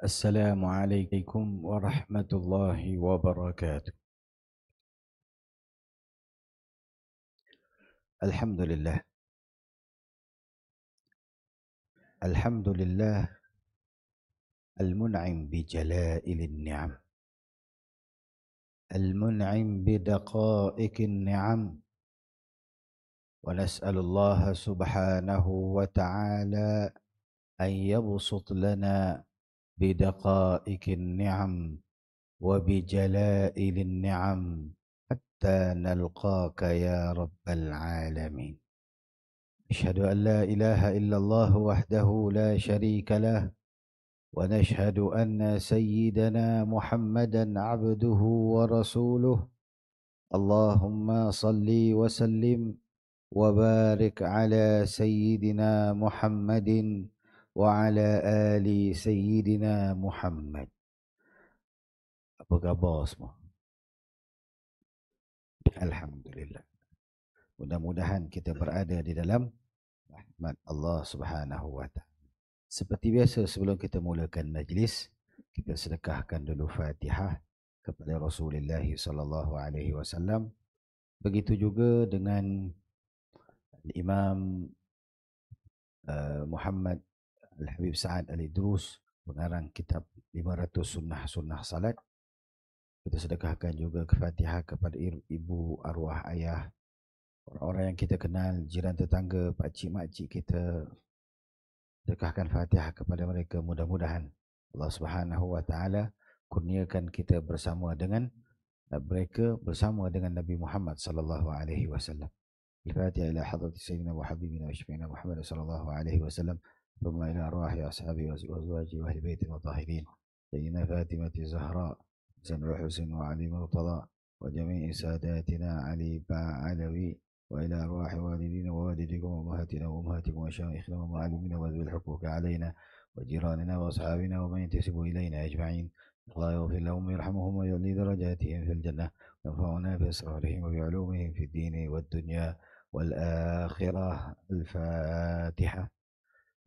السلام عليكم ورحمة الله وبركاته الحمد لله الحمد لله المنعم بجلائل النعم المنعم بدقائق النعم ونسأل الله سبحانه وتعالى أن يبسط لنا بدقائق النعم وبجلائل النعم حتى نلقاك يا رب العالمين أشهد أن لا إله إلا الله وحده لا شريك له ونشهد أن سيدنا محمدا عبده ورسوله اللهم صل وسلم وبارك على سيدنا محمد وعلى آل سيدنا محمد أبو قباسمه الحمد لله Mudah-mudahan kita berada di dalam rahmat Allah Subhanahu wa taala. Seperti biasa sebelum kita mulakan majlis, kita sedekahkan dulu Fatihah kepada Rasulullah sallallahu alaihi wasallam. Begitu juga dengan Imam eh, Muhammad Al-Habib Sa'ad Ali Drus mengarang kitab 500 Sunnah Sunnah Salat. Kita sedekahkan juga kefatihah kepada ibu arwah ayah, orang-orang yang kita kenal, jiran tetangga, pakcik makcik kita. Sedekahkan fatihah kepada mereka mudah-mudahan Allah Subhanahu Wa Taala kurniakan kita bersama dengan mereka bersama dengan Nabi Muhammad sallallahu alaihi wasallam. الفاتحة إلى حضرة سيدنا وحبيبنا وشفينا محمد صلى الله عليه وسلم ثم إلى أرواح أصحابي وأزواجي وأهل بيت المطهرين سيدنا فاطمة الزهراء حسن وعلي مرتضى وجميع ساداتنا علي با علوي وإلى أرواح والدينا ووالدكم وأمهاتنا وأمهاتكم ومشايخنا ومعلمنا وذوي الحقوق علينا وجيراننا وأصحابنا ومن ينتسب إلينا أجمعين الله يغفر لهم ويرحمهم ويعلي درجاتهم في الجنة وينفعنا بأسرارهم وبعلومهم في الدين والدنيا والآخرة الفاتحة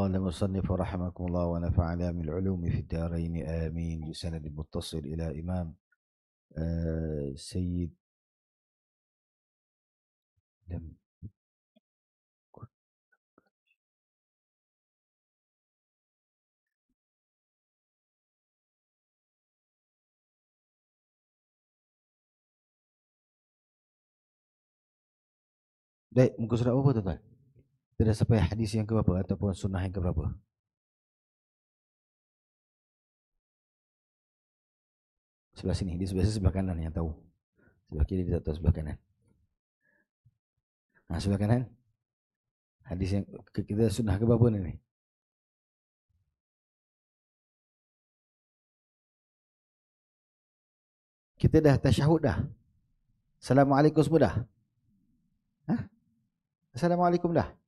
قال المصنف رحمكم الله ونفعنا العلوم في الدارين آمين بسند متصل إلى إمام آه، سيد لم Baik, bungkus apa tu tuan? Kita dah sampai hadis yang keberapa ataupun sunnah yang keberapa? Sebelah sini, dia sebelah sebelah kanan yang tahu. Sebelah kiri kita tak tahu sebelah kanan. Ha, sebelah kanan. Hadis yang kita sunnah keberapa ni? ni? Kita dah tasyahud dah. Assalamualaikum semua dah. Ha? Assalamualaikum dah.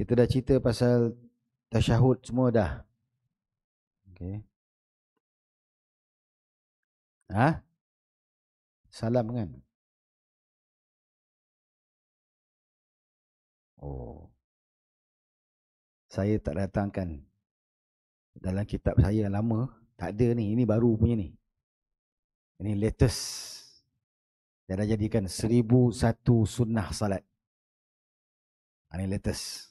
Kita dah cerita pasal tasyahud semua dah. Okey. Ha? Salam kan? Oh. Saya tak datangkan dalam kitab saya yang lama. Tak ada ni. Ini baru punya ni. Ini latest. Dia dah jadikan 1001 sunnah salat. Ini ha, latest.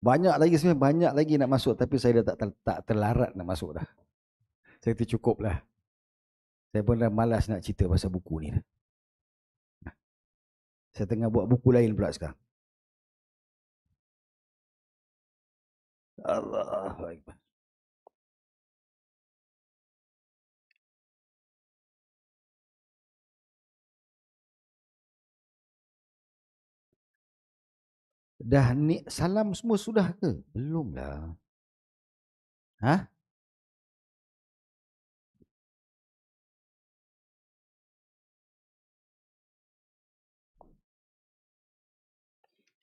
Banyak lagi sebenarnya banyak lagi nak masuk tapi saya dah tak ter, tak terlarat nak masuk dah. Saya tu cukup lah. Saya pun dah malas nak cerita pasal buku ni. Saya tengah buat buku lain pula sekarang. Allahu Akbar. Dah ni salam semua sudah ke? Belum dah. Ha?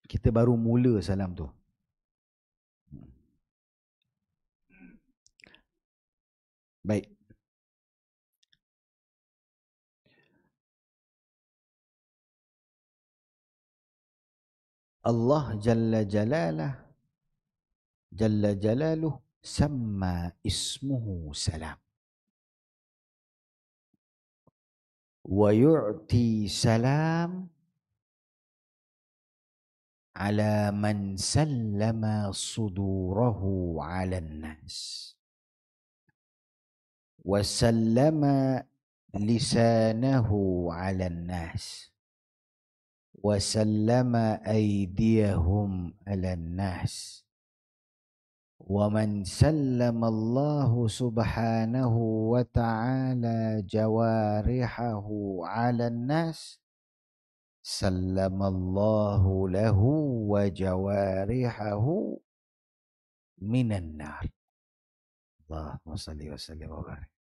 Kita baru mula salam tu. Hmm. Baik. الله جل جلاله جل جلاله سمى اسمه سلام ويعطي سلام على من سلم صدوره على الناس وسلم لسانه على الناس وسلم ايديهم على الناس ومن سلم الله سبحانه وتعالى جوارحه على الناس سلم الله له وجوارحه من النار اللهم صل وسلم وبارك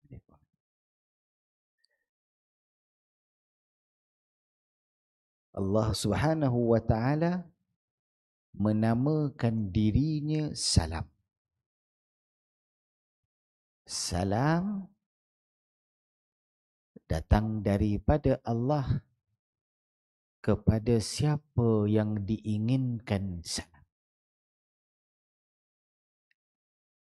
Allah Subhanahu wa taala menamakan dirinya salam. Salam datang daripada Allah kepada siapa yang diinginkan salam.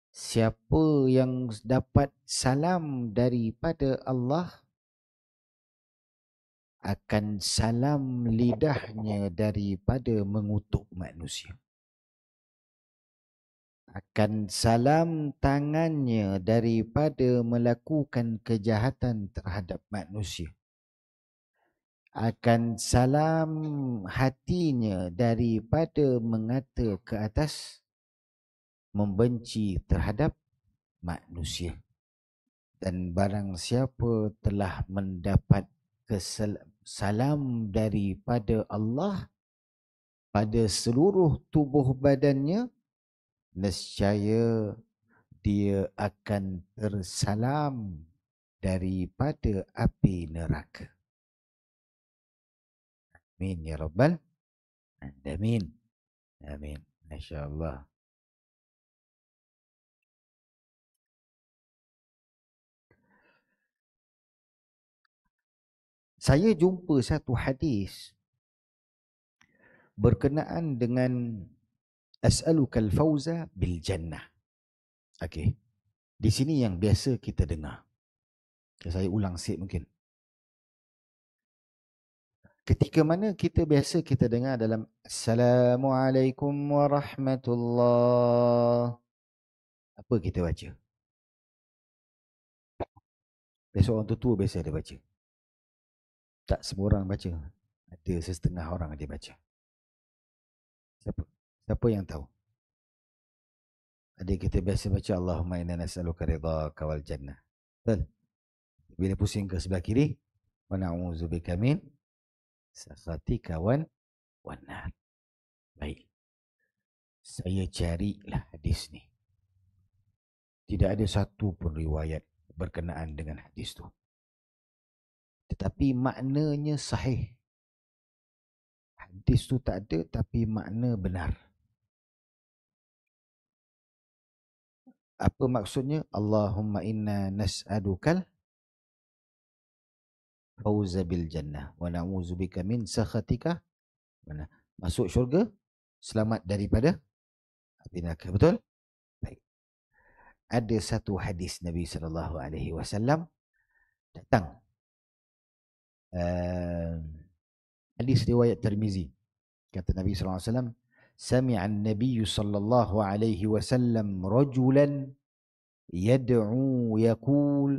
Siapa yang dapat salam daripada Allah, akan salam lidahnya daripada mengutuk manusia akan salam tangannya daripada melakukan kejahatan terhadap manusia akan salam hatinya daripada mengata ke atas membenci terhadap manusia dan barang siapa telah mendapat kesel- salam daripada Allah pada seluruh tubuh badannya nescaya dia akan tersalam daripada api neraka. Amin ya rabbal alamin. Amin. Masya-Allah. Saya jumpa satu hadis berkenaan dengan as'alukal fauza bil jannah. Okey. Di sini yang biasa kita dengar. Saya ulang sikit mungkin. Ketika mana kita biasa kita dengar dalam Assalamualaikum warahmatullahi Apa kita baca? Biasa orang tua biasa ada baca tak semua orang baca. Ada setengah orang dia baca. Siapa, siapa yang tahu? Ada kita biasa baca Allahumma inna nas'aluka ridha kawal jannah. Betul? Bila pusing ke sebelah kiri, wa na'udzubika min sakhati kawan wanar. Baik. Saya carilah hadis ni. Tidak ada satu pun riwayat berkenaan dengan hadis tu tetapi maknanya sahih hadis tu tak ada tapi makna benar apa maksudnya Allahumma inna nas'adukal fawza bil jannah wa na'udzubika min sakhatika mana masuk syurga selamat daripada api neraka betul baik ada satu hadis Nabi sallallahu alaihi wasallam datang آه، حديث رواية الترمذي كانت النبي صلى الله عليه وسلم سمع النبي صلى الله عليه وسلم رجلا يدعو يقول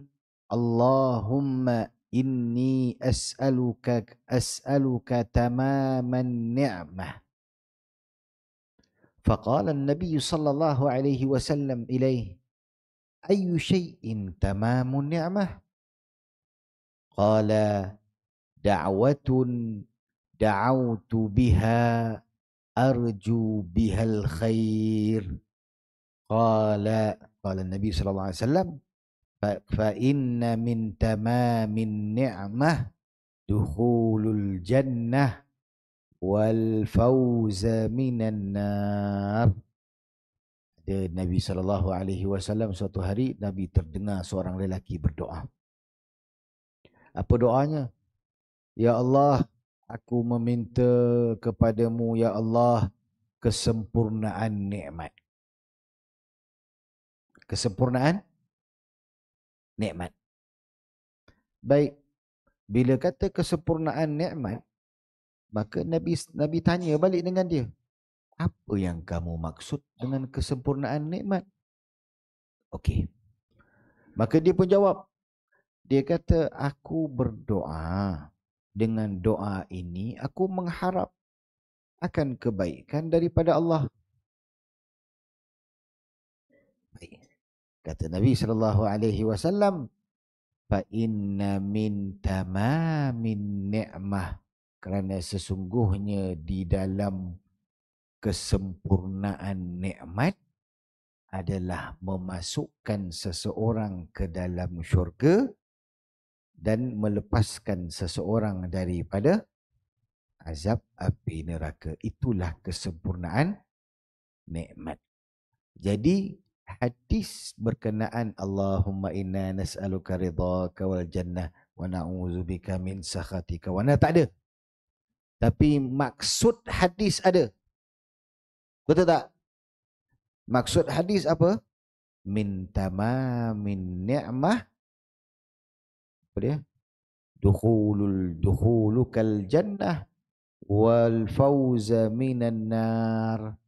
اللهم إني أسألك أسألك تمام النعمة فقال النبي صلى الله عليه وسلم إليه أي شيء تمام النعمة؟ قال da'watun da'autu biha arju bihal khair qala qala nabi sallallahu alaihi wasallam fa, fa inna min tamamin ni'mah dukhulul jannah wal fawza minan nar ada nabi sallallahu alaihi wasallam suatu hari nabi terdengar seorang lelaki berdoa apa doanya Ya Allah, aku meminta kepadamu, Ya Allah, kesempurnaan nikmat. Kesempurnaan nikmat. Baik, bila kata kesempurnaan nikmat, maka Nabi Nabi tanya balik dengan dia. Apa yang kamu maksud dengan kesempurnaan nikmat? Okey. Maka dia pun jawab. Dia kata, aku berdoa dengan doa ini aku mengharap akan kebaikan daripada Allah. Baik. Kata Nabi sallallahu alaihi wasallam, fa inna min tamamin ni'mah kerana sesungguhnya di dalam kesempurnaan nikmat adalah memasukkan seseorang ke dalam syurga dan melepaskan seseorang daripada azab api neraka. Itulah kesempurnaan nikmat. Jadi hadis berkenaan Allahumma inna nas'aluka ridhaka wal jannah wa na'udzubika min sakhatika wa tak ada. Tapi maksud hadis ada. Betul tak? Maksud hadis apa? Min tamamin ni'mah apa dia dukhulul dukhulukal jannah wal fawza minan nar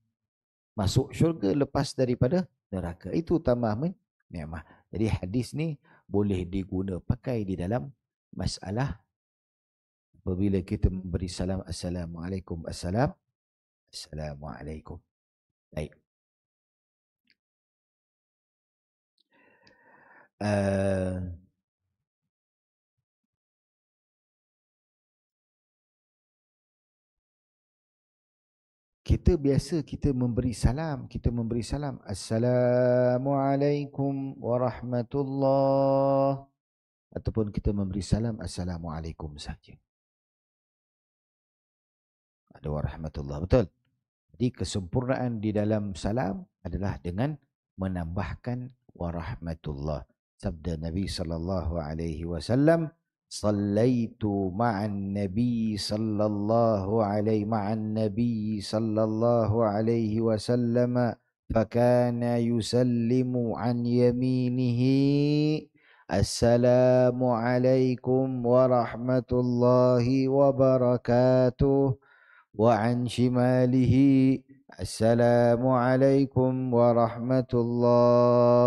masuk syurga lepas daripada neraka itu tamam nikmat jadi hadis ni boleh diguna pakai di dalam masalah apabila kita memberi salam assalamualaikum assalam assalamualaikum baik uh, kita biasa kita memberi salam, kita memberi salam. Assalamualaikum warahmatullahi ataupun kita memberi salam assalamualaikum saja. Ada warahmatullah betul. Jadi kesempurnaan di dalam salam adalah dengan menambahkan warahmatullah. Sabda Nabi sallallahu alaihi wasallam صليت مع النبي صلى الله عليه مع النبي صلى الله عليه وسلم فكان يسلم عن يمينه السلام عليكم ورحمة الله وبركاته وعن شماله السلام عليكم ورحمة الله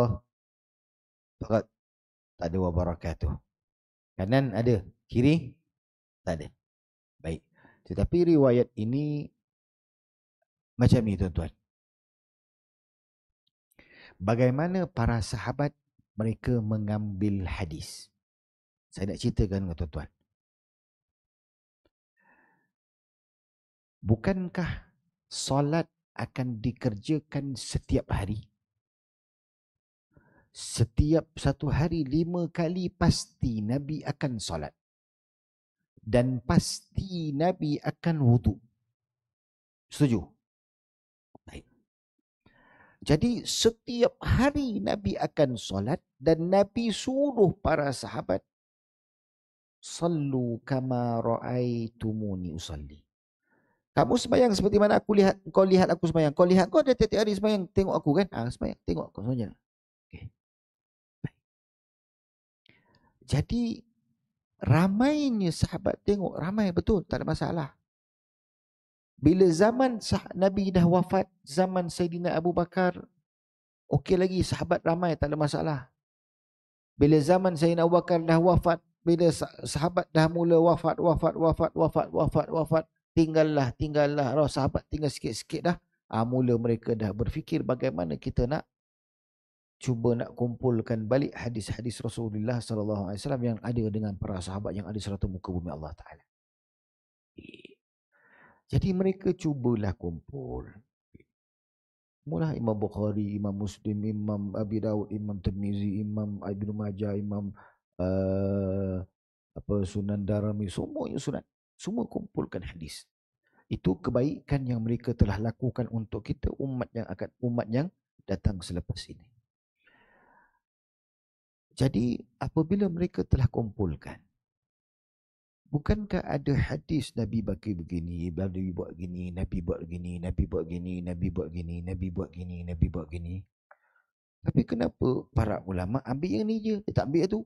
فقط وبركاته Kanan ada, kiri tak ada. Baik. Tetapi riwayat ini macam ni tuan-tuan. Bagaimana para sahabat mereka mengambil hadis. Saya nak ceritakan kepada tuan-tuan. Bukankah solat akan dikerjakan setiap hari? setiap satu hari lima kali pasti Nabi akan solat. Dan pasti Nabi akan wudhu. Setuju? Baik. Jadi setiap hari Nabi akan solat dan Nabi suruh para sahabat Sallu kama tumuni usalli. Kamu sembahyang seperti mana aku lihat, kau lihat aku sembahyang. Kau lihat kau ada tiap-tiap hari sembahyang tengok aku kan? Ah, sembahyang tengok aku sembahyang. Okay. Jadi ramainya sahabat tengok ramai betul tak ada masalah. Bila zaman sah- Nabi dah wafat, zaman Sayyidina Abu Bakar, okey lagi sahabat ramai tak ada masalah. Bila zaman Sayyidina Abu Bakar dah wafat, bila sahabat dah mula wafat, wafat, wafat, wafat, wafat, wafat, tinggallah, tinggallah. Rasa sahabat tinggal sikit-sikit dah. Ah, mula mereka dah berfikir bagaimana kita nak cuba nak kumpulkan balik hadis-hadis Rasulullah sallallahu alaihi wasallam yang ada dengan para sahabat yang ada serata muka bumi Allah taala. Eh. Jadi mereka cubalah kumpul. Mula Imam Bukhari, Imam Muslim, Imam Abi Dawud, Imam Tirmizi, Imam Ibn Majah, Imam uh, apa Sunan Darami, semua yang sunan. Semua kumpulkan hadis. Itu kebaikan yang mereka telah lakukan untuk kita umat yang akan umat yang datang selepas ini. Jadi apabila mereka telah kumpulkan Bukankah ada hadis Nabi bagi begini, Nabi buat begini, Nabi buat begini, Nabi buat begini, Nabi buat begini, Nabi buat begini. Nabi buat gini. Tapi kenapa para ulama ambil yang ni je, dia tak ambil tu?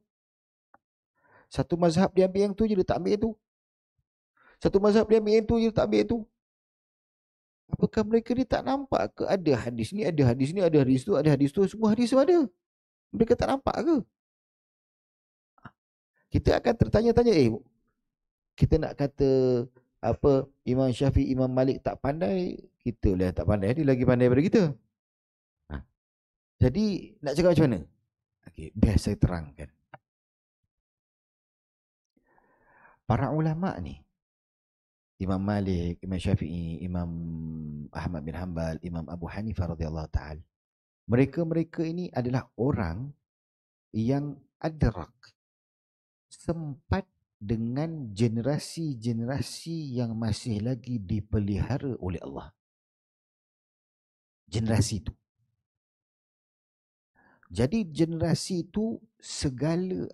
Satu mazhab dia ambil yang tu je, dia tak ambil tu. Satu mazhab dia ambil yang tu je, dia tak ambil tu. Apakah mereka ni tak nampak ke ada hadis ni, ada hadis ni, ada hadis tu, ada hadis tu, semua hadis tu ada. Mereka tak nampak ke? kita akan tertanya-tanya eh kita nak kata apa Imam Syafi'i Imam Malik tak pandai kita lah tak pandai dia lagi pandai daripada kita ha. jadi nak cakap macam mana okey biar saya terangkan para ulama ni Imam Malik Imam Syafi'i Imam Ahmad bin Hanbal Imam Abu Hanifah radhiyallahu taala mereka-mereka ini adalah orang yang adraq sempat dengan generasi-generasi yang masih lagi dipelihara oleh Allah. Generasi itu. Jadi generasi itu segala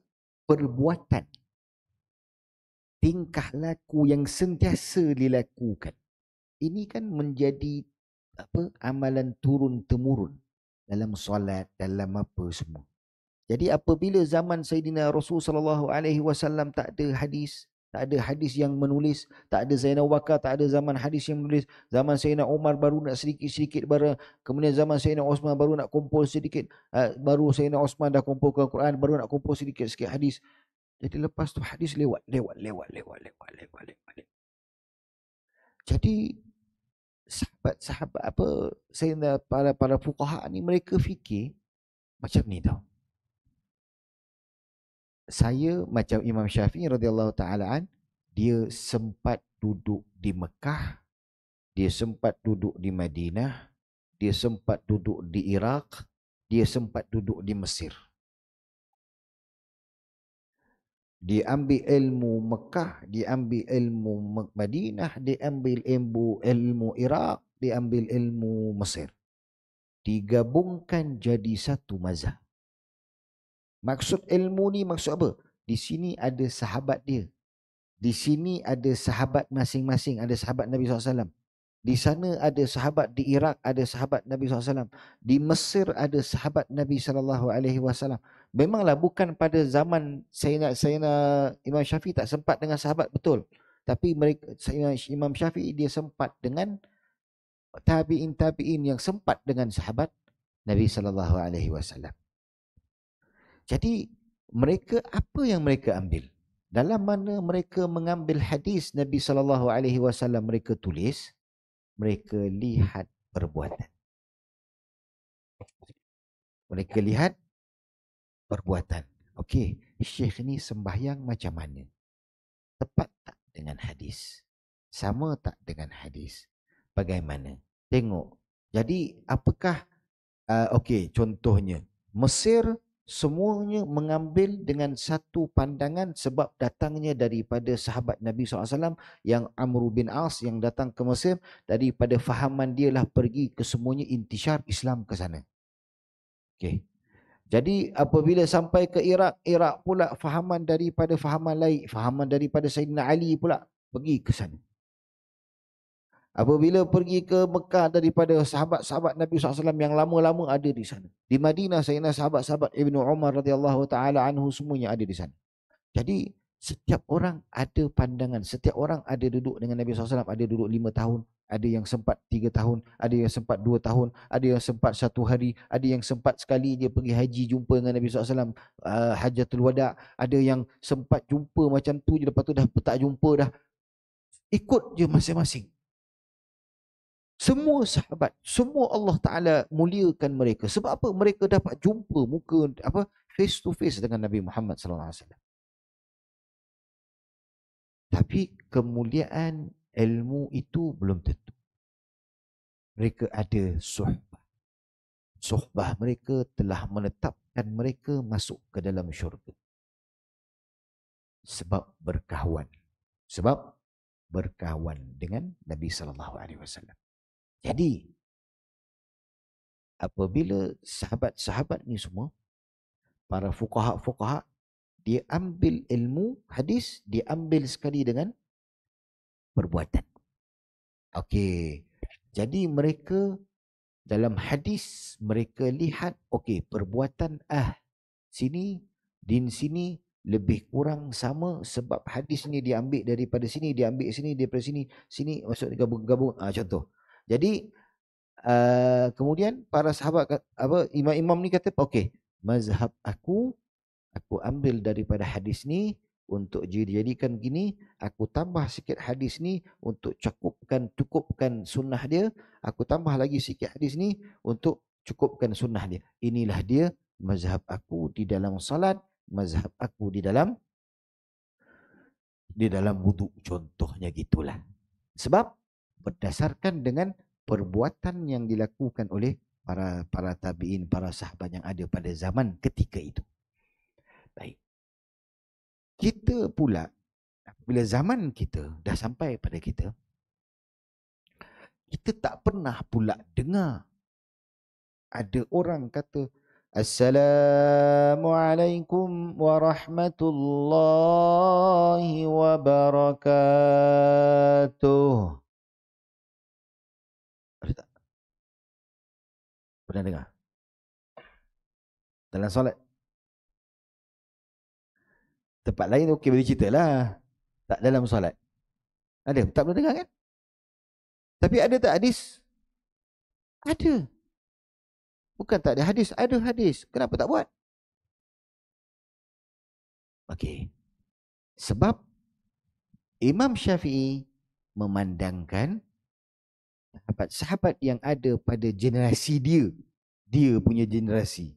perbuatan, tingkah laku yang sentiasa dilakukan. Ini kan menjadi apa amalan turun temurun dalam solat, dalam apa semua. Jadi apabila zaman Sayyidina Rasul sallallahu alaihi wasallam tak ada hadis, tak ada hadis yang menulis, tak ada Zainal Bakar, tak ada zaman hadis yang menulis, zaman Sayyidina Umar baru nak sedikit-sedikit baru, kemudian zaman Sayyidina Osman baru nak kumpul sedikit, baru Sayyidina Osman dah kumpulkan Quran, baru nak kumpul sedikit sikit hadis. Jadi lepas tu hadis lewat, lewat, lewat, lewat, lewat, lewat, lewat. lewat. Jadi sahabat-sahabat apa Sayyidina para para fuqaha ni mereka fikir macam ni tau saya macam Imam Syafi'i radhiyallahu taala an dia sempat duduk di Mekah dia sempat duduk di Madinah dia sempat duduk di Iraq dia sempat duduk di Mesir dia ambil ilmu Mekah dia ambil ilmu Madinah dia ambil ilmu ilmu Iraq dia ambil ilmu Mesir digabungkan jadi satu mazhab Maksud ilmu ni maksud apa? Di sini ada sahabat dia. Di sini ada sahabat masing-masing. Ada sahabat Nabi SAW. Di sana ada sahabat di Iraq, ada sahabat Nabi SAW. Di Mesir ada sahabat Nabi SAW. Memanglah bukan pada zaman saya nak, saya nak Imam Syafi' tak sempat dengan sahabat betul. Tapi mereka, saya, Imam Syafi' dia sempat dengan tabi'in-tabi'in yang sempat dengan sahabat Nabi SAW. Jadi mereka apa yang mereka ambil? Dalam mana mereka mengambil hadis Nabi sallallahu alaihi wasallam mereka tulis, mereka lihat perbuatan. Mereka lihat perbuatan. Okey, syekh ni sembahyang macam mana? Tepat tak dengan hadis? Sama tak dengan hadis? Bagaimana? Tengok. Jadi apakah uh, okey contohnya Mesir semuanya mengambil dengan satu pandangan sebab datangnya daripada sahabat Nabi SAW yang Amr bin As yang datang ke Mesir daripada fahaman dia lah pergi ke semuanya intisar Islam ke sana. Okay. Jadi apabila sampai ke Iraq, Iraq pula fahaman daripada fahaman lain, fahaman daripada Sayyidina Ali pula pergi ke sana. Apabila pergi ke Mekah daripada sahabat-sahabat Nabi SAW yang lama-lama ada di sana. Di Madinah saya nak sahabat-sahabat Ibnu Umar radhiyallahu taala anhu semuanya ada di sana. Jadi setiap orang ada pandangan, setiap orang ada duduk dengan Nabi SAW, ada duduk lima tahun, ada yang sempat tiga tahun, ada yang sempat dua tahun, ada yang sempat satu hari, ada yang sempat sekali dia pergi haji jumpa dengan Nabi SAW, uh, hajatul wada, ada yang sempat jumpa macam tu je, lepas tu dah tak jumpa dah. Ikut je masing-masing semua sahabat, semua Allah Ta'ala muliakan mereka. Sebab apa? Mereka dapat jumpa muka, apa face to face dengan Nabi Muhammad SAW. Tapi kemuliaan ilmu itu belum tentu. Mereka ada suhbah. Suhbah mereka telah menetapkan mereka masuk ke dalam syurga. Sebab berkahwan. Sebab berkahwan dengan Nabi sallallahu alaihi wasallam. Jadi apabila sahabat-sahabat ni semua para fuqaha-fuqaha dia ambil ilmu hadis dia ambil sekali dengan perbuatan. Okey. Jadi mereka dalam hadis mereka lihat okey perbuatan ah sini din sini lebih kurang sama sebab hadis ni diambil daripada sini diambil sini daripada sini sini maksud gabung-gabung ah contoh jadi uh, kemudian para sahabat apa imam-imam ni kata, "Okey, mazhab aku aku ambil daripada hadis ni untuk dijadikan gini, aku tambah sikit hadis ni untuk cukupkan cukupkan sunnah dia, aku tambah lagi sikit hadis ni untuk cukupkan sunnah dia. Inilah dia mazhab aku di dalam salat, mazhab aku di dalam di dalam wuduk contohnya gitulah. Sebab berdasarkan dengan perbuatan yang dilakukan oleh para para tabiin, para sahabat yang ada pada zaman ketika itu. Baik. Kita pula bila zaman kita dah sampai pada kita kita tak pernah pula dengar ada orang kata Assalamualaikum warahmatullahi wabarakatuh. Pernah dengar? Dalam solat. Tempat lain okey boleh cerita lah. Tak dalam solat. Ada? Tak pernah dengar kan? Tapi ada tak hadis? Ada. Bukan tak ada hadis. Ada hadis. Kenapa tak buat? Okey. Sebab Imam Syafi'i memandangkan sahabat-sahabat yang ada pada generasi dia dia punya generasi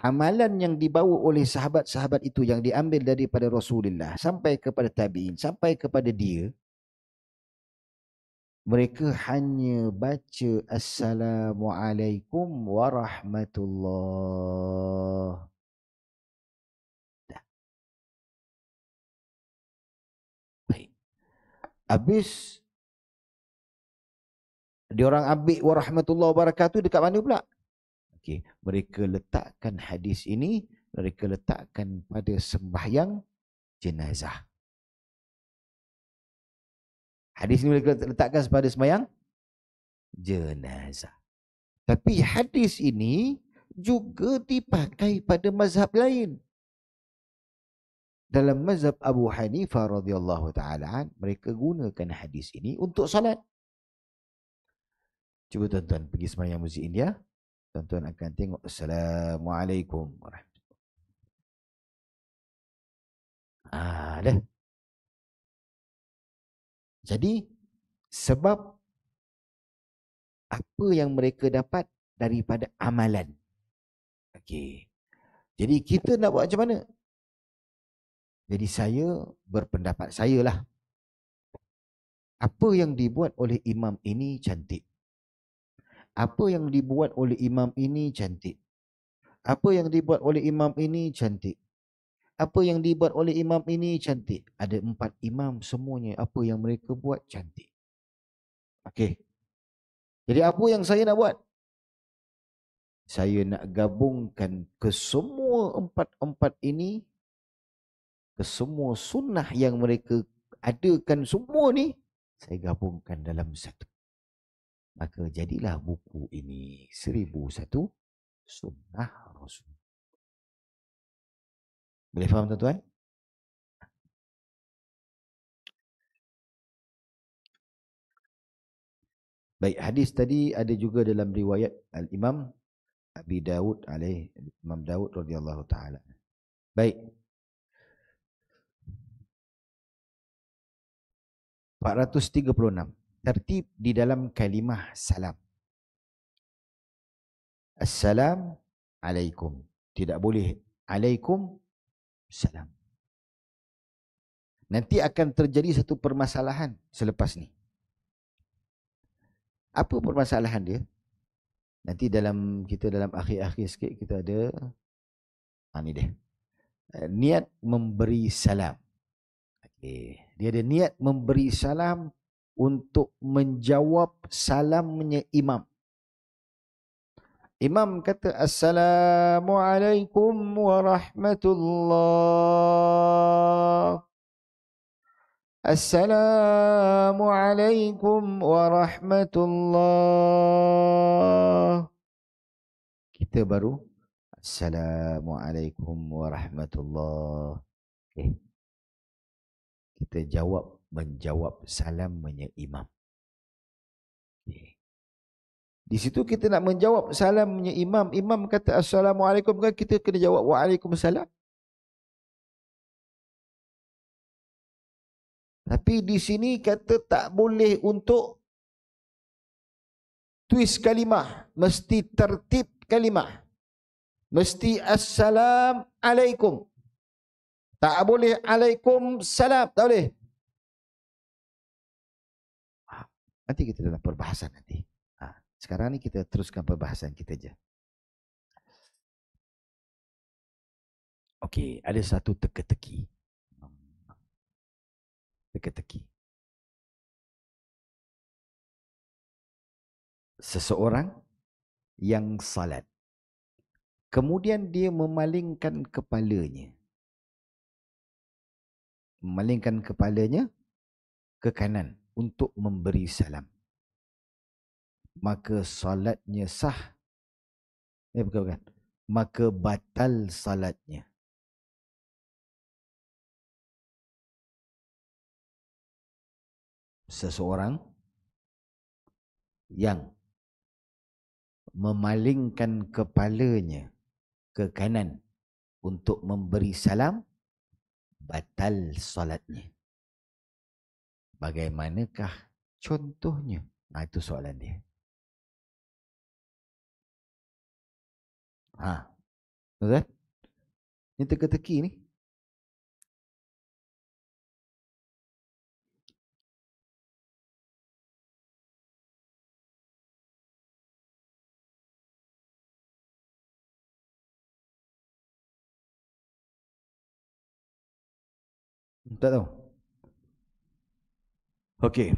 amalan yang dibawa oleh sahabat-sahabat itu yang diambil daripada Rasulullah sampai kepada tabiin sampai kepada dia mereka hanya baca assalamualaikum warahmatullahi Habis dia orang ambil warahmatullahi wabarakatuh dekat mana pula? Okey, mereka letakkan hadis ini, mereka letakkan pada sembahyang jenazah. Hadis ini mereka letakkan pada sembahyang jenazah. Tapi hadis ini juga dipakai pada mazhab lain. Dalam mazhab Abu Hanifah radhiyallahu taala, mereka gunakan hadis ini untuk salat. Cuba tuan-tuan pergi semayang Masjid India. Tuan-tuan akan tengok. Assalamualaikum warahmatullahi ah, dah. Jadi, sebab apa yang mereka dapat daripada amalan. Okay. Jadi, kita nak buat macam mana? Jadi, saya berpendapat saya lah. Apa yang dibuat oleh imam ini cantik apa yang dibuat oleh imam ini cantik. Apa yang dibuat oleh imam ini cantik. Apa yang dibuat oleh imam ini cantik. Ada empat imam semuanya. Apa yang mereka buat cantik. Okey. Jadi apa yang saya nak buat? Saya nak gabungkan ke semua empat-empat ini. Ke semua sunnah yang mereka adakan semua ni. Saya gabungkan dalam satu maka jadilah buku ini seribu satu sunnah Rasul. Boleh faham tuan-tuan? Baik, hadis tadi ada juga dalam riwayat Al-Imam Abi Dawud alaih Imam Dawud radhiyallahu taala. Baik. Baik. 436 tertib di dalam kalimah salam. Assalam alaikum. Tidak boleh alaikum salam. Nanti akan terjadi satu permasalahan selepas ni. Apa permasalahan dia? Nanti dalam kita dalam akhir-akhir sikit kita ada ha, ni dia. Eh, niat memberi salam. Okay. Dia ada niat memberi salam untuk menjawab salamnya imam. Imam kata Assalamualaikum warahmatullahi Assalamualaikum warahmatullahi Kita baru Assalamualaikum warahmatullahi Eh, Kita jawab menjawab salamnya imam. Di situ kita nak menjawab salamnya imam. Imam kata assalamualaikum kan kita kena jawab waalaikumsalam. Tapi di sini kata tak boleh untuk twist kalimah. Mesti tertib kalimah. Mesti assalamualaikum. Tak boleh alaikum salam. Tak boleh. Nanti kita dalam perbahasan nanti. Ha, sekarang ni kita teruskan perbahasan kita je. Okey, ada satu teka-teki. Hmm. Teka-teki. Seseorang yang salat. Kemudian dia memalingkan kepalanya. Memalingkan kepalanya ke kanan untuk memberi salam. Maka salatnya sah. Eh bukan bukan. Maka batal salatnya. Seseorang yang memalingkan kepalanya ke kanan untuk memberi salam batal solatnya bagaimanakah contohnya? Nah, itu soalan dia. Ha. Tuan-tuan. Ini teka-teki ni. Tak tahu. Okey.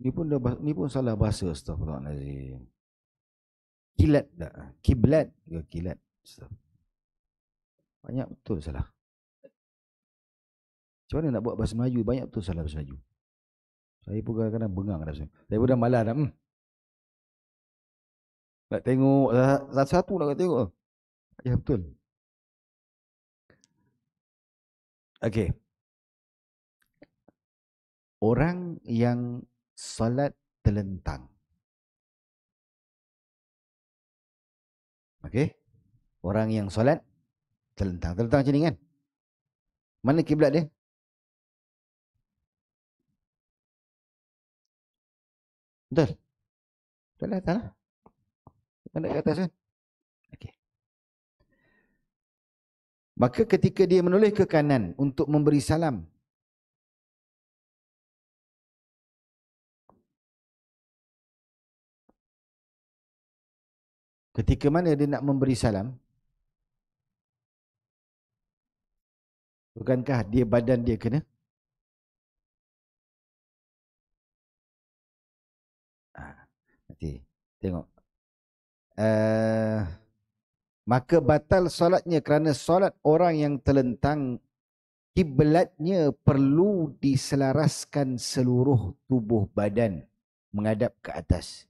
Ni pun dah, ni pun salah bahasa astagfirullahalazim. Kilat dah. Kiblat ke kilat? Banyak betul salah. Macam mana nak buat bahasa Melayu? Banyak betul salah bahasa Melayu. Saya pun kadang-kadang bengang dah. Saya pun dah malas dah. Hmm. Nak tengok satu-satu nak tengok. Ya betul. Okey. Orang yang solat terlentang. Okey. Orang yang solat terlentang. Terlentang macam ni kan? Mana kiblat dia? Betul. Betul tak lah. Kena ke atas kan? Okey. Maka ketika dia menoleh ke kanan untuk memberi salam. Ketika mana dia nak memberi salam? Bukankah dia badan dia kena? Ha, nanti tengok Eh, maka batal solatnya kerana solat orang yang terlentang kiblatnya perlu diselaraskan seluruh tubuh badan menghadap ke atas.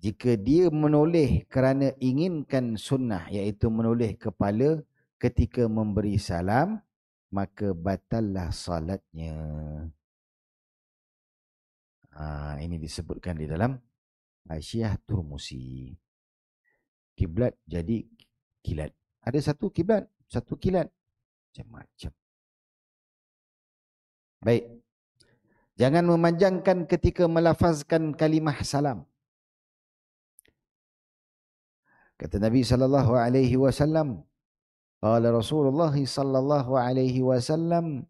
Jika dia menoleh kerana inginkan sunnah iaitu menoleh kepala ketika memberi salam, maka batallah solatnya. Ha, ini disebutkan di dalam Aisyah Turmusi kiblat jadi kilat. Ada satu kiblat, satu kilat. Macam-macam. Baik. Jangan memanjangkan ketika melafazkan kalimah salam. Kata Nabi sallallahu alaihi wasallam, qala Rasulullah sallallahu alaihi wasallam,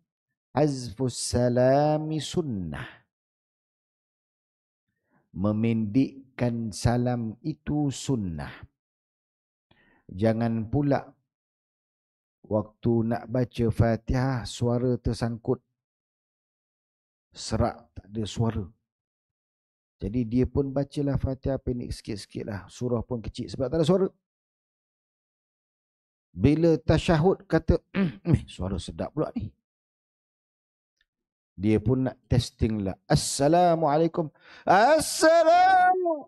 azfus salam sunnah. Memendekkan salam itu sunnah. Jangan pula waktu nak baca Fatihah suara tersangkut. Serak tak ada suara. Jadi dia pun bacalah Fatihah pendek sikit-sikit lah. Surah pun kecil sebab tak ada suara. Bila tasyahud kata, mm, mm, eh, suara sedap pula ni. Dia pun nak testing lah. Assalamualaikum. Assalamualaikum.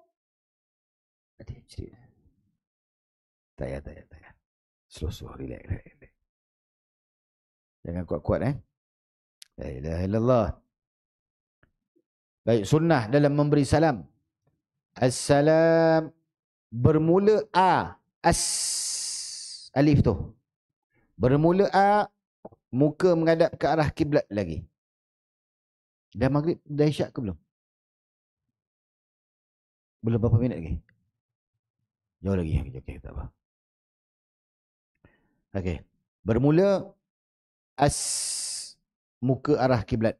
Ada yang tak payah, tak payah, tak payah. Slow-slow, relax, relax, Jangan kuat-kuat, eh. La ilaha illallah. Baik, sunnah dalam memberi salam. Assalam. Bermula A. As. Alif tu. Bermula A. Muka menghadap ke arah kiblat lagi. Dah maghrib, dah isyak ke belum? Belum berapa minit lagi? Jauh lagi. Okay, okay, tak apa. Okey. Bermula as muka arah kiblat.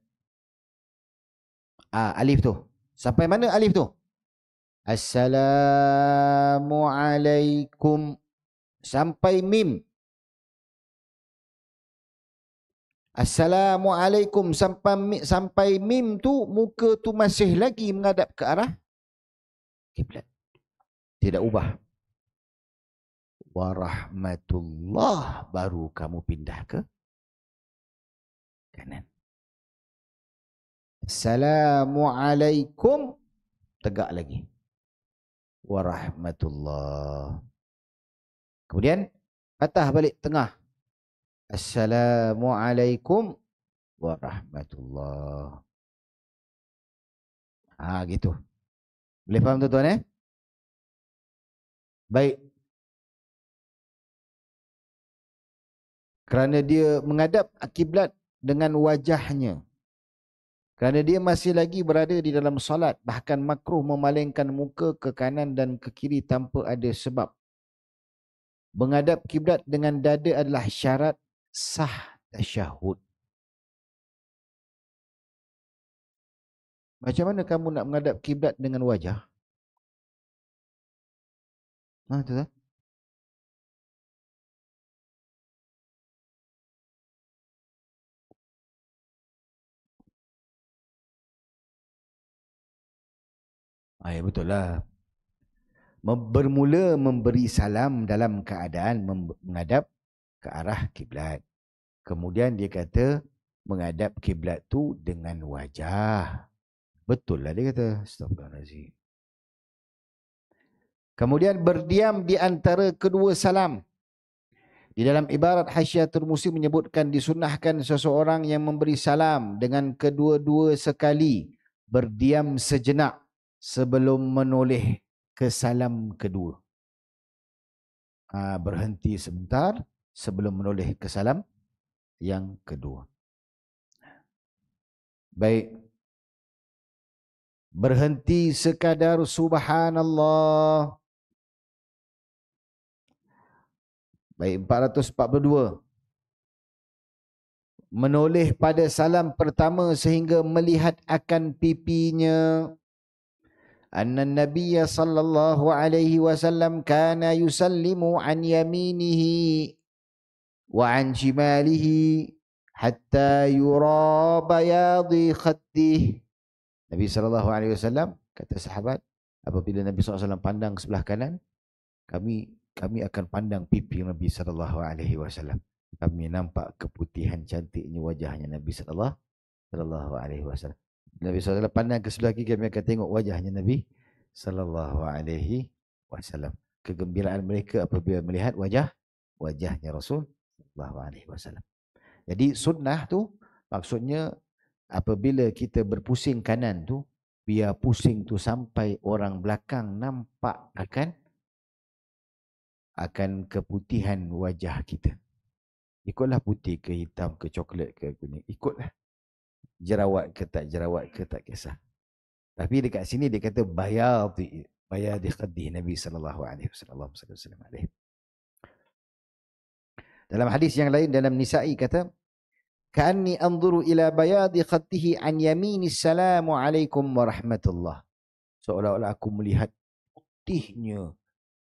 Ah alif tu. Sampai mana alif tu? Assalamualaikum sampai mim. Assalamualaikum sampai mim, sampai mim tu muka tu masih lagi menghadap ke arah kiblat. Tidak ubah warahmatullah baru kamu pindah ke kanan. Assalamualaikum tegak lagi. Wa rahmatullah. Kemudian patah balik tengah. Assalamualaikum Wa rahmatullah. Ha gitu. Boleh faham tu tuan eh? Baik, kerana dia menghadap kiblat dengan wajahnya kerana dia masih lagi berada di dalam solat bahkan makruh memalingkan muka ke kanan dan ke kiri tanpa ada sebab menghadap kiblat dengan dada adalah syarat sah tasyahud Macam mana kamu nak menghadap kiblat dengan wajah? Ha, tu tak? Ah, ya betul lah. Bermula memberi salam dalam keadaan menghadap ke arah kiblat. Kemudian dia kata menghadap kiblat tu dengan wajah. Betul lah dia kata. Astagfirullahaladzim. Kemudian berdiam di antara kedua salam. Di dalam ibarat Hasyiatul Musi menyebutkan disunahkan seseorang yang memberi salam dengan kedua-dua sekali berdiam sejenak sebelum menoleh ke salam kedua. Ha, berhenti sebentar sebelum menoleh ke salam yang kedua. Baik. Berhenti sekadar subhanallah. Baik, 442. Menoleh pada salam pertama sehingga melihat akan pipinya. أن النبي صلى الله عليه وسلم كان يسلم عن يمينه وعن شماله حتى يرى بياض خده النبي صلى الله عليه وسلم kata sahabat apabila Nabi SAW pandang sebelah kanan kami kami akan pandang pipi Nabi sallallahu alaihi wasallam kami nampak keputihan cantiknya wajahnya Nabi sallallahu sallallahu alaihi wasallam Nabi SAW pandang ke sebelah kiri kami akan tengok wajahnya Nabi saw. Kegembiraan mereka apabila melihat wajah wajahnya Rasul saw. Jadi sunnah tu maksudnya apabila kita berpusing kanan tu biar pusing tu sampai orang belakang nampak akan akan keputihan wajah kita. Ikutlah putih ke hitam ke coklat ke kuning. Ikutlah jerawat ke tak jerawat ke tak kisah. Tapi dekat sini dia kata bayati bayadi qaddi Nabi sallallahu alaihi wasallam Dalam hadis yang lain dalam Nisa'i kata Kaanni anzuru ila bayadi khattihi an yamini salamu alaikum wa rahmatullah. Seolah-olah aku melihat putihnya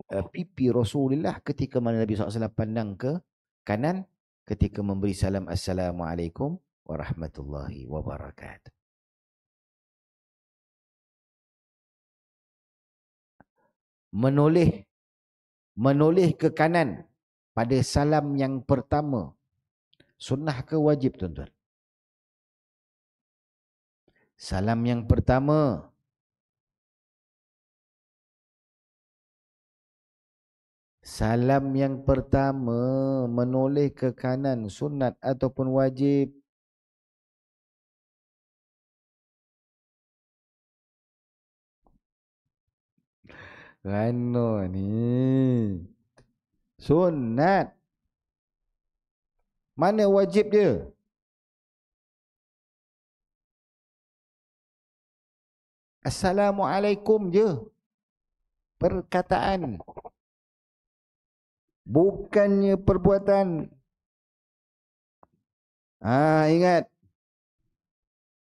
eh, pipi Rasulullah ketika mana Nabi Wasallam pandang ke kanan ketika memberi salam assalamu alaikum warahmatullahi wabarakatuh. Menoleh menoleh ke kanan pada salam yang pertama. Sunnah ke wajib tuan-tuan? Salam yang pertama. Salam yang pertama menoleh ke kanan sunat ataupun wajib. Rano ni Sunat Mana wajib dia? Assalamualaikum je Perkataan Bukannya perbuatan Ah ha, ingat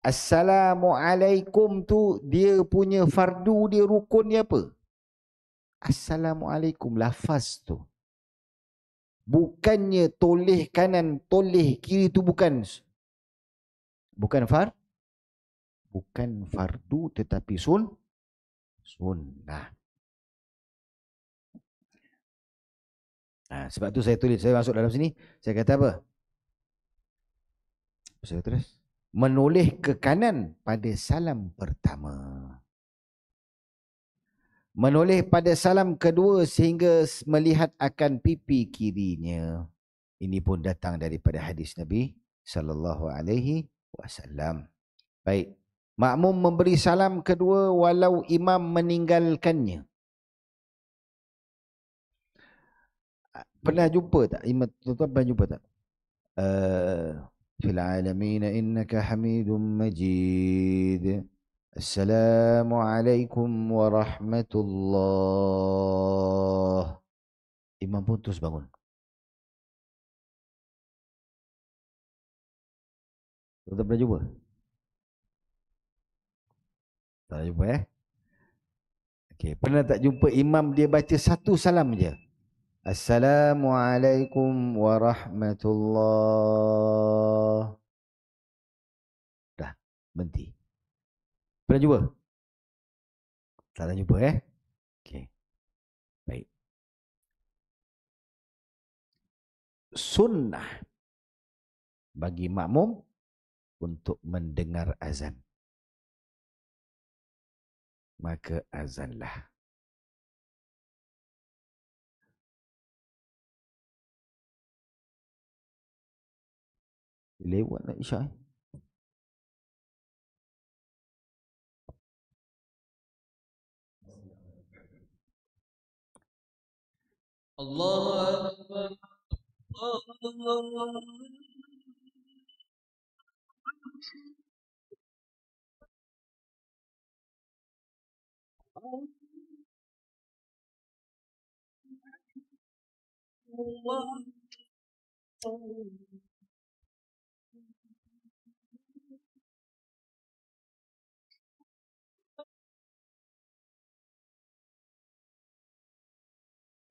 Assalamualaikum tu dia punya fardu dia rukun dia apa? Assalamualaikum lafaz tu. Bukannya toleh kanan, toleh kiri tu bukan. Bukan far. Bukan fardu tetapi sun. Sunnah. Nah, ha, sebab tu saya tulis, saya masuk dalam sini. Saya kata apa? Saya terus. Menoleh ke kanan pada salam pertama menoleh pada salam kedua sehingga melihat akan pipi kirinya. Ini pun datang daripada hadis Nabi sallallahu alaihi wasallam. Baik. Makmum memberi salam kedua walau imam meninggalkannya. Pernah jumpa tak? Imam tuan-tuan pernah jumpa tak? Uh, fil alamin innaka hamidum majid. Assalamualaikum عليكم ورحمة الله إمام بنتوس بقول Kita pernah jumpa? Tak jumpa eh? Okay. Pernah tak jumpa imam dia baca satu salam je? Assalamualaikum warahmatullahi Dah, berhenti. Pernah jumpa? Tak pernah jumpa eh? Okay. Baik. Sunnah bagi makmum untuk mendengar azan. Maka azanlah. Lewat nak lah, isyak Allah Allah. Allah.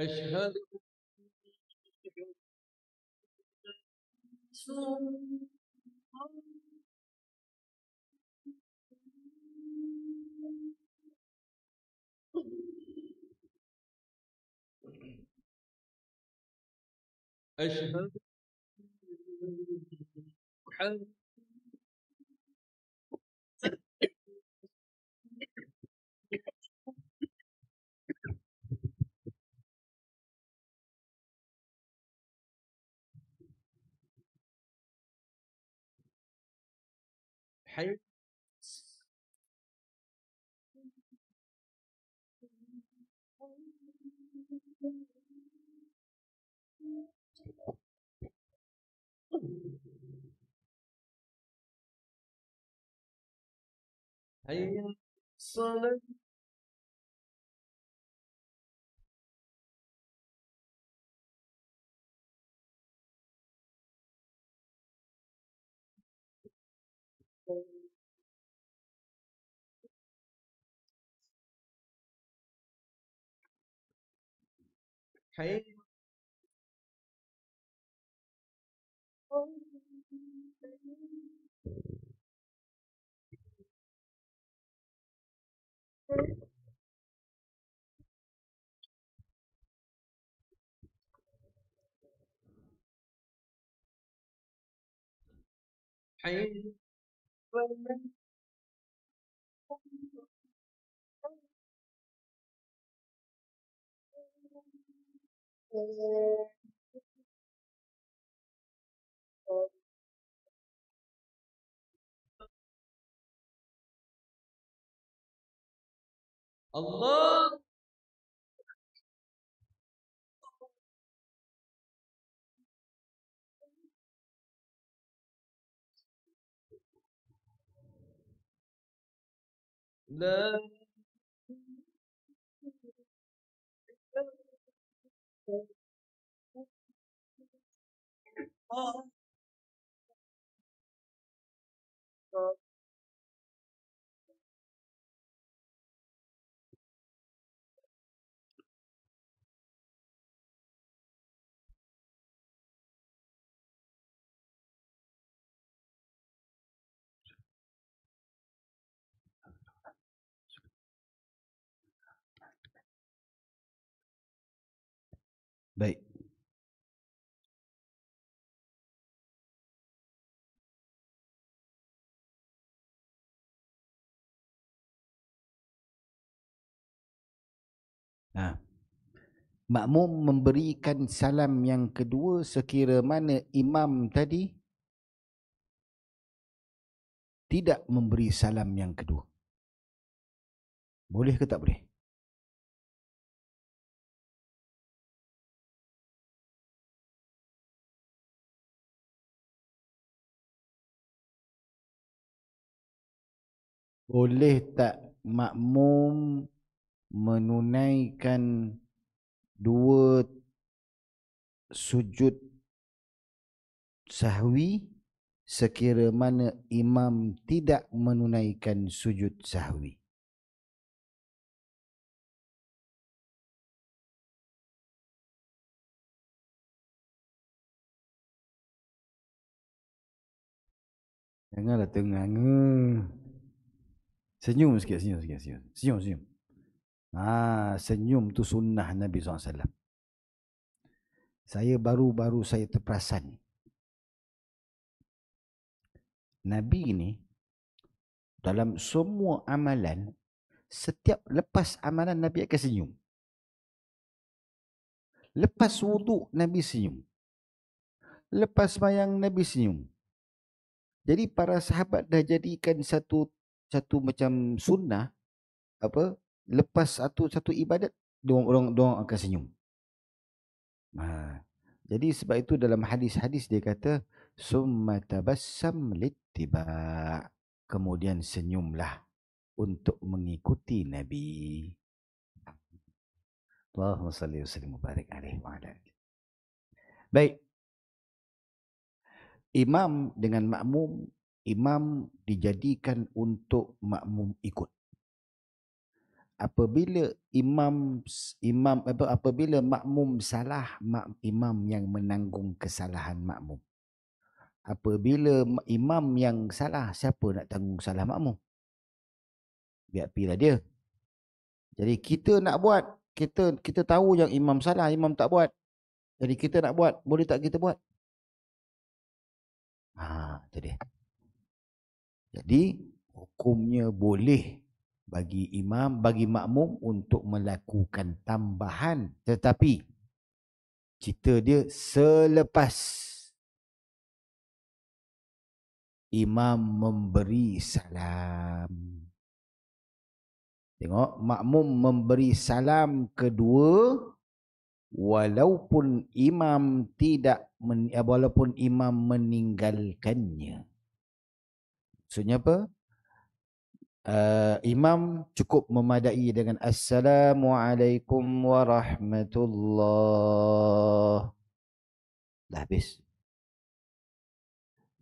أشهد أشهد محمد حلو هيا صلاه 嘿。嗯。嘿。Allah لا Oh. Ha. Makmum memberikan salam yang kedua sekira mana imam tadi tidak memberi salam yang kedua. Boleh ke tak boleh? Boleh tak makmum menunaikan dua sujud sahwi sekira mana imam tidak menunaikan sujud sahwi. Janganlah tengah. Senyum sikit, senyum sikit, senyum. Senyum, senyum. Ha, senyum tu sunnah Nabi SAW. Saya baru-baru saya terperasan. Nabi ni dalam semua amalan, setiap lepas amalan Nabi akan senyum. Lepas wudhu Nabi senyum. Lepas mayang Nabi senyum. Jadi para sahabat dah jadikan satu satu macam sunnah apa lepas satu satu ibadat dua orang dua akan senyum. Ha. Jadi sebab itu dalam hadis-hadis dia kata summa tabassam littiba. Kemudian senyumlah untuk mengikuti Nabi. Allahumma salli wa sallim mubarak alaih wa ala. Baik. Imam dengan makmum, imam dijadikan untuk makmum ikut apabila imam imam apa apabila makmum salah mak, imam yang menanggung kesalahan makmum apabila imam yang salah siapa nak tanggung salah makmum biar pilah dia jadi kita nak buat kita kita tahu yang imam salah imam tak buat jadi kita nak buat boleh tak kita buat ha itu dia jadi hukumnya boleh bagi imam, bagi makmum untuk melakukan tambahan. Tetapi, cerita dia selepas imam memberi salam. Tengok, makmum memberi salam kedua walaupun imam tidak walaupun imam meninggalkannya. Maksudnya apa? uh, imam cukup memadai dengan assalamualaikum warahmatullah dah habis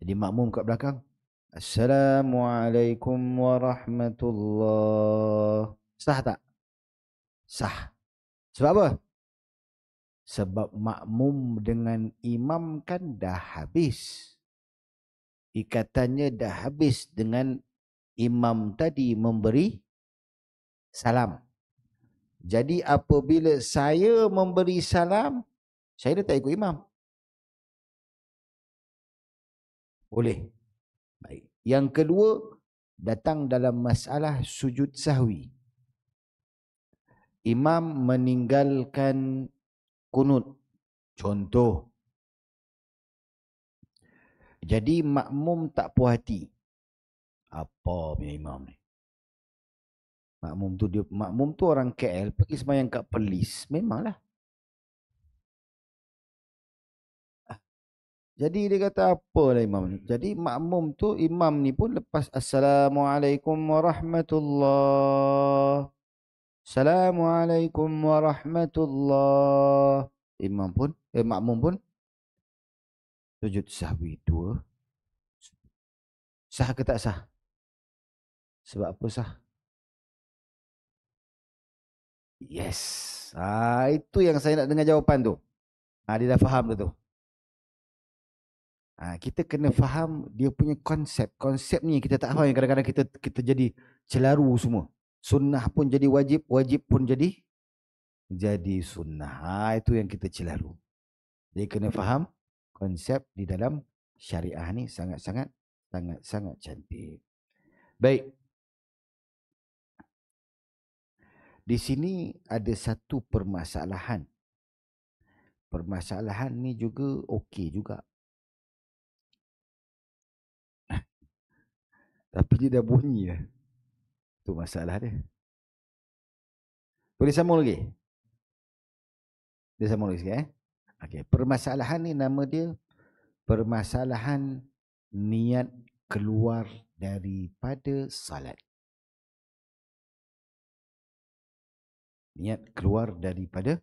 jadi makmum kat belakang assalamualaikum warahmatullah sah tak sah sebab apa sebab makmum dengan imam kan dah habis ikatannya dah habis dengan imam tadi memberi salam. Jadi apabila saya memberi salam, saya dah tak ikut imam. Boleh. Baik. Yang kedua, datang dalam masalah sujud sahwi. Imam meninggalkan kunut. Contoh. Jadi makmum tak puas hati apa punya imam ni makmum tu dia makmum tu orang KL pergi sembahyang kat Perlis memanglah ah. Jadi dia kata apa lah imam ni? Jadi makmum tu imam ni pun lepas Assalamualaikum warahmatullahi Assalamualaikum warahmatullahi Imam pun, eh makmum pun Sujud sahwi dua Sah ke tak sah? Sebab apa sah? Yes. Ha, itu yang saya nak dengar jawapan tu. Ha, dia dah faham tu. Ha, kita kena faham dia punya konsep. Konsep ni kita tak faham kadang-kadang kita kita jadi celaru semua. Sunnah pun jadi wajib, wajib pun jadi jadi sunnah. Ha, itu yang kita celaru. Dia kena faham konsep di dalam syariah ni sangat-sangat sangat-sangat cantik. Baik. Di sini ada satu permasalahan. Permasalahan ni juga okey juga. Tapi dia dah bunyi ya. Itu masalah dia. Boleh sambung lagi? Dia sambung lagi sikit eh. Okay. Permasalahan ni nama dia permasalahan niat keluar daripada salat. niat keluar daripada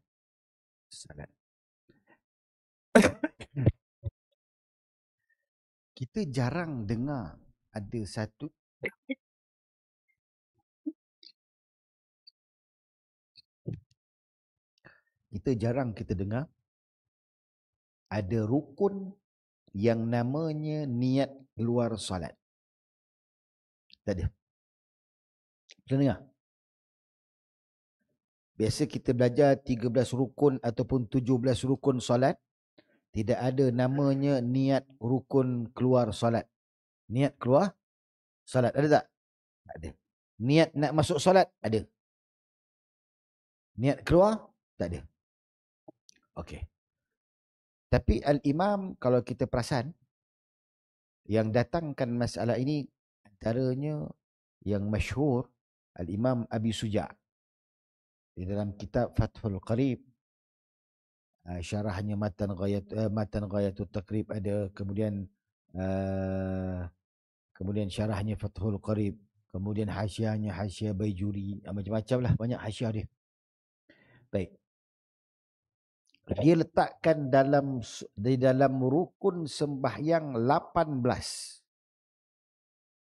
salat. kita jarang dengar ada satu kita jarang kita dengar ada rukun yang namanya niat keluar salat. Tak ada. Pernah dengar? Biasa kita belajar 13 rukun ataupun 17 rukun solat. Tidak ada namanya niat rukun keluar solat. Niat keluar solat. Ada tak? Tak Ada. Niat nak masuk solat? Ada. Niat keluar? Tak ada. Okey. Tapi Al-Imam kalau kita perasan yang datangkan masalah ini antaranya yang masyhur Al-Imam Abi Suja' di dalam kitab Fathul Qarib ah, syarahnya matan ghayat uh, matan ghayatut taqrib ada kemudian ah, kemudian syarahnya Fathul Qarib kemudian hasyahnya hasyah Baijuri ah, macam-macam lah banyak hasyah dia baik dia letakkan dalam di dalam rukun sembahyang 18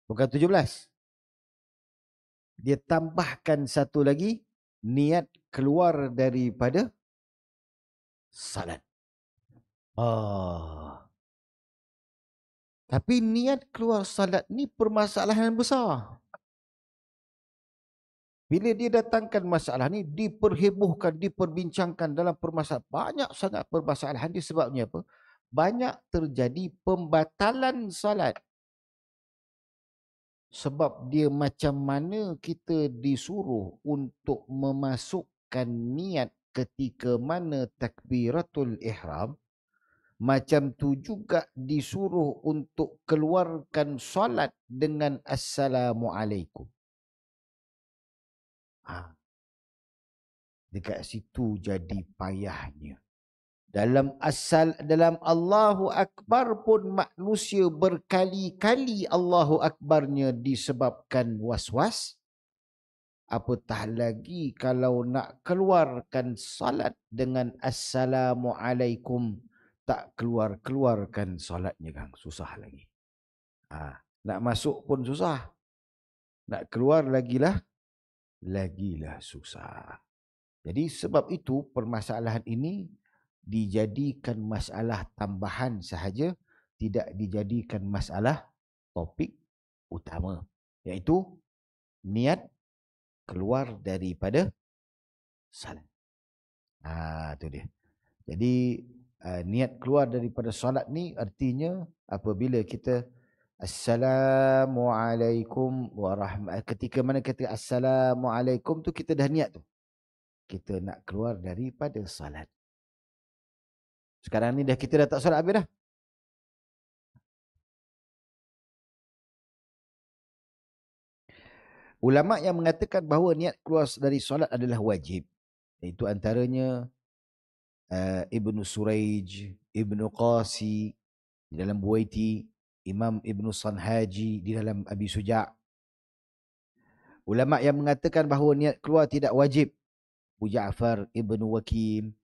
bukan 17 dia tambahkan satu lagi niat keluar daripada salat. Ah. Tapi niat keluar salat ni permasalahan besar. Bila dia datangkan masalah ni, diperhebohkan, diperbincangkan dalam permasalahan. Banyak sangat permasalahan dia sebabnya apa? Banyak terjadi pembatalan salat sebab dia macam mana kita disuruh untuk memasukkan niat ketika mana takbiratul ihram macam tu juga disuruh untuk keluarkan solat dengan assalamualaikum ha. dekat situ jadi payahnya dalam asal dalam Allahu Akbar pun manusia berkali-kali Allahu Akbarnya disebabkan was-was. Apatah lagi kalau nak keluarkan salat dengan Assalamualaikum. Tak keluar-keluarkan salatnya kang. Susah lagi. Ha. Nak masuk pun susah. Nak keluar lagi lagilah. Lagilah susah. Jadi sebab itu permasalahan ini dijadikan masalah tambahan sahaja tidak dijadikan masalah topik utama iaitu niat keluar daripada salat ah ha, tu dia jadi uh, niat keluar daripada solat ni artinya apabila kita assalamualaikum warahmatullahi eh, ketika mana kata assalamualaikum tu kita dah niat tu kita nak keluar daripada salat sekarang ni dah kita dah tak solat habis dah. Ulama yang mengatakan bahawa niat keluar dari solat adalah wajib. Itu antaranya uh, eh, Ibn Suraij, Ibn Qasi di dalam Buwaiti, Imam Ibn Sanhaji di dalam Abi Suja' Ulama yang mengatakan bahawa niat keluar tidak wajib. Abu Ja'far Ibn Wakim,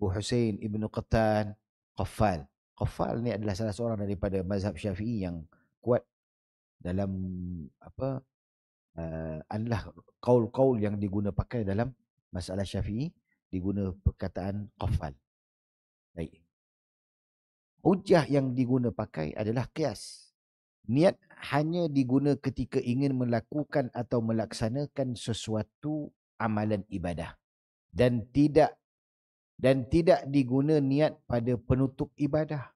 Abu Hussein ibnu Qatan Qaffal. Qaffal ni adalah salah seorang daripada mazhab Syafi'i yang kuat dalam apa uh, adalah kaul-kaul yang diguna pakai dalam masalah Syafi'i diguna perkataan Qaffal. Baik. Hujah yang diguna pakai adalah kias. Niat hanya diguna ketika ingin melakukan atau melaksanakan sesuatu amalan ibadah dan tidak dan tidak diguna niat pada penutup ibadah.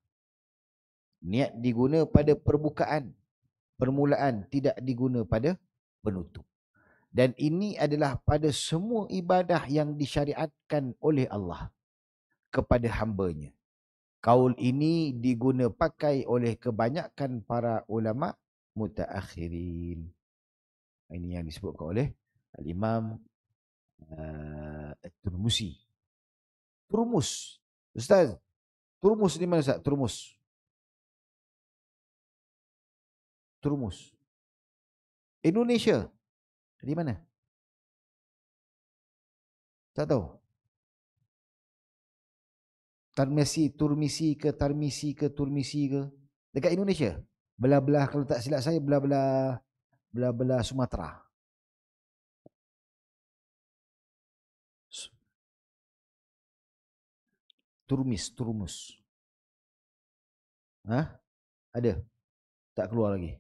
Niat diguna pada perbukaan. Permulaan tidak diguna pada penutup. Dan ini adalah pada semua ibadah yang disyariatkan oleh Allah kepada hambanya. Kaul ini diguna pakai oleh kebanyakan para ulama mutaakhirin. Ini yang disebutkan oleh Al-Imam uh, eh, Tirmizi Turmus. Ustaz, Turmus di mana Ustaz? Turmus. Turmus. Indonesia. Di mana? Tak tahu. Tarmisi, Turmisi ke Tarmisi ke Turmisi ke? Dekat Indonesia. Belah-belah kalau tak silap saya belah-belah belah-belah Sumatera. Turmis, turmus. Ha? Ada? Tak keluar lagi?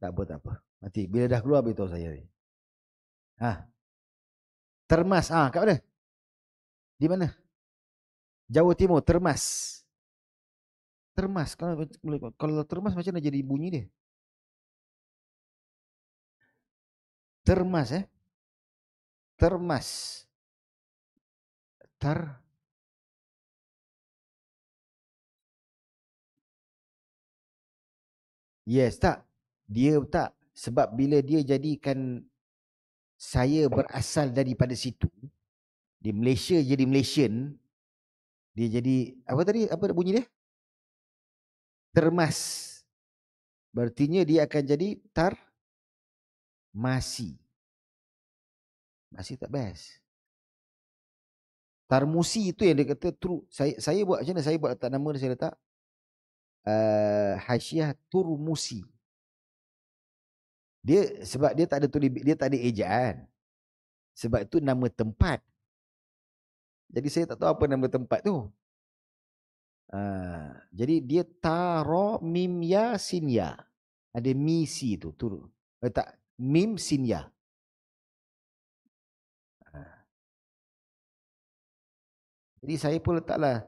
Tak apa, tak apa. Nanti bila dah keluar beritahu saya ni. Ha? Termas, ah, ha, kat mana? Di mana? Jawa Timur, termas. Termas, kalau, kalau termas macam mana jadi bunyi dia? Termas eh? Termas. Ter, Yes tak. Dia tak. Sebab bila dia jadikan saya berasal daripada situ, di Malaysia jadi Malaysian, dia jadi, apa tadi, apa bunyi dia? Termas. Bertinya dia akan jadi tar masih. Masih tak best. Tarmusi itu yang dia kata true. Saya, saya buat macam mana? Saya buat letak nama dia, saya letak uh, eh, Hasyiah Turmusi. Dia sebab dia tak ada tulis dia tak ada ejaan. Sebab itu nama tempat. Jadi saya tak tahu apa nama tempat tu. Uh, jadi dia taro mim ya sin ya. Ada misi si tu tur. Eh, tak mim sin ya. Ah. Jadi saya pun letaklah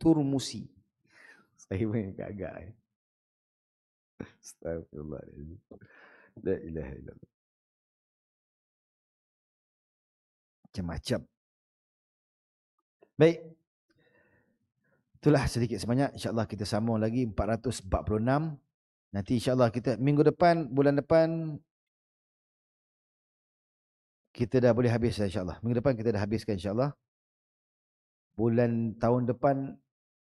Turmusi. musi. Saya pun yang agak-agak. Eh. Astagfirullahaladzim. La ilaha illallah. Macam-macam. Baik. Itulah sedikit sebanyak. InsyaAllah kita sambung lagi 446. Nanti insyaAllah kita minggu depan, bulan depan. Kita dah boleh habis insyaAllah. Minggu depan kita dah habiskan insyaAllah. Bulan tahun depan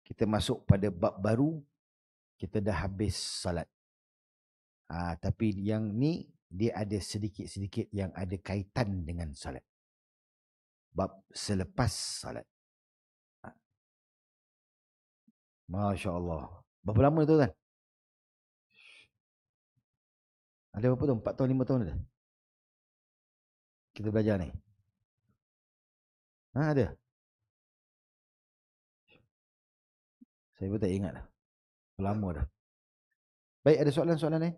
kita masuk pada bab baru kita dah habis salat. ha, tapi yang ni dia ada sedikit-sedikit yang ada kaitan dengan salat. bab selepas salat. ha. Masya Allah berapa lama tu kan ada berapa tu 4 tahun 5 tahun dah kita belajar ni ha, ada Saya pun tak ingat dah. Lama dah. Baik, ada soalan-soalan ni.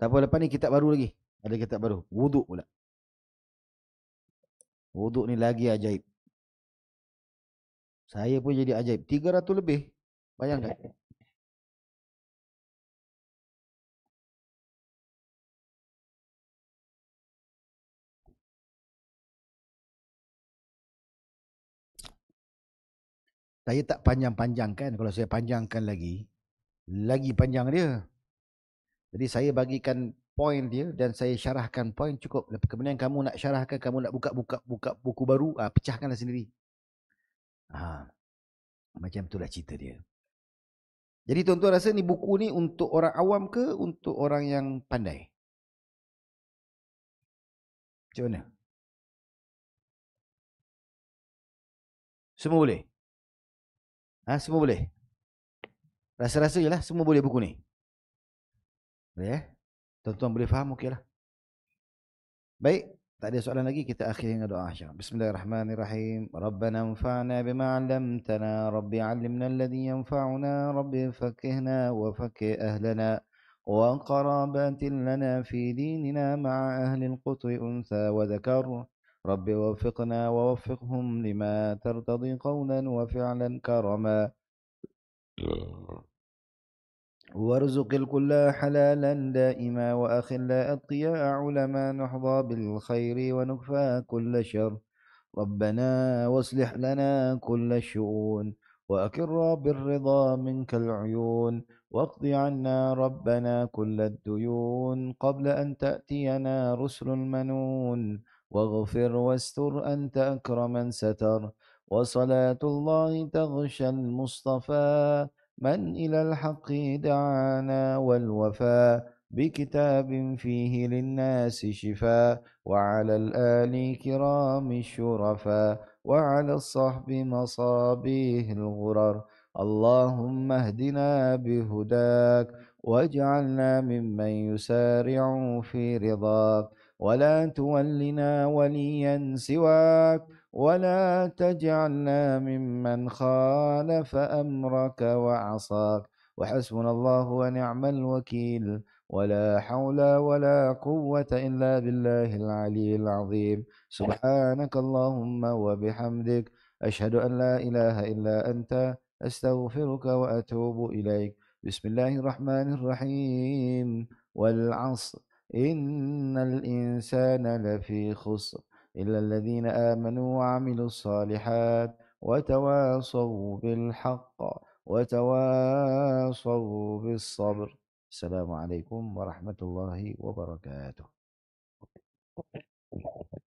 Tak apa, lepas ni kitab baru lagi. Ada kitab baru. Wuduk pula. Wuduk ni lagi ajaib. Saya pun jadi ajaib. 300 lebih. Bayangkan. Saya tak panjang-panjangkan. Kalau saya panjangkan lagi, lagi panjang dia. Jadi saya bagikan poin dia dan saya syarahkan poin cukup. Kemudian kamu nak syarahkan, kamu nak buka-buka buka buku baru, ha, pecahkanlah sendiri. Ha, macam itulah cerita dia. Jadi tuan-tuan rasa ni buku ni untuk orang awam ke untuk orang yang pandai? Macam mana? Semua boleh? Ha, semua boleh. Rasa-rasa je lah, semua boleh buku ni. Boleh eh? Tuan-tuan boleh faham, okey lah. Baik, tak ada soalan lagi, kita akhiri dengan doa insyaAllah. Bismillahirrahmanirrahim. Rabbana anfa'na bima'alamtana, Rabbi alimna alladhi yanfa'una, Rabbi fakihna wa fakih ahlana. وقرابات لنا في ديننا مع أهل القطر أنثى وذكر رب وفقنا ووفقهم لما ترتضي قولا وفعلا كرما وارزق الكل حلالا دائما وأخلا أتقياء علما نحظى بالخير ونكفى كل شر ربنا واصلح لنا كل الشؤون وأكر بالرضا منك العيون واقض عنا ربنا كل الديون قبل أن تأتينا رسل المنون واغفر واستر أنت أكرم من ستر وصلاة الله تغشى المصطفى من إلى الحق دعانا والوفى بكتاب فيه للناس شفاء وعلى الآل كرام الشرفاء وعلى الصحب مصابيه الغرر اللهم اهدنا بهداك واجعلنا ممن يسارع في رضاك ولا تولنا وليا سواك ولا تجعلنا ممن خالف امرك وعصاك وحسبنا الله ونعم الوكيل ولا حول ولا قوة إلا بالله العلي العظيم سبحانك اللهم وبحمدك أشهد أن لا إله إلا أنت أستغفرك وأتوب إليك بسم الله الرحمن الرحيم والعصر إن الإنسان لفي خسر إلا الذين آمنوا وعملوا الصالحات وتواصوا بالحق وتواصوا بالصبر السلام عليكم ورحمة الله وبركاته